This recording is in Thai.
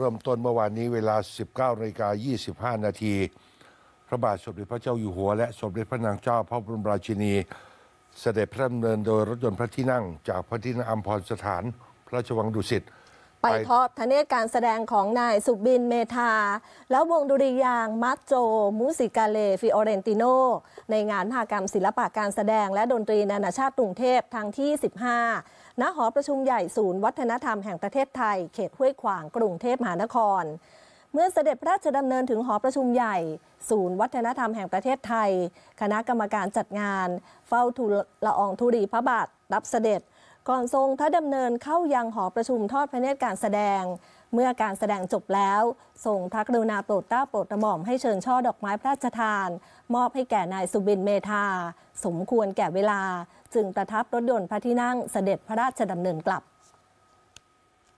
เริ่มต้นเมื่อวานนี้เวลา 19นาฬิกา 25 นาที พระบาทสมเด็จพระเจ้าอยู่หัวและสมเด็จพระนางเจ้าพระบรมราชินี เสด็จพระดำเนินโดยรถยนต์พระที่นั่งจากพระที่นั่งอัมพรสถานพระราชวังดุสิตไปทอดทะเนศการแสดงของนายสุบินเมธาแล้ววงดุริยาง มัตโจ มูสิกาเลฟิโอเรนติโน ในงานพากรรมศิลปะการแสดงและดนตรีนานาชาติกรุงเทพทางที่ 15 ณ หอประชุมใหญ่ศูนย์วัฒนธรรมแห่งประเทศไทย เขตห้วยขวางกรุงเทพมหานคร เมื่อเสด็จพระราชดำเนินถึงหอประชุมใหญ่ ศูนย์วัฒนธรรมแห่งประเทศไทย คณะกรรมการจัดงาน เฝ้าทูลละอองธุรีพระบาทรับเสด็จก่อนทรงพระดำเนินเข้ายังหอประชุมทอดพระเนตรการแสดง เมื่อการแสดงจบแล้ว ทรงพระกรุณาโปรดเกล้าโปรดกระหม่อมให้เชิญช่อดอกไม้พระราชทาน มอบให้แก่นายสุบินเมธาสมควรแก่เวลา จึงประทับรถยนต์พระที่นั่งเสด็จพระราชดำเนินกลับ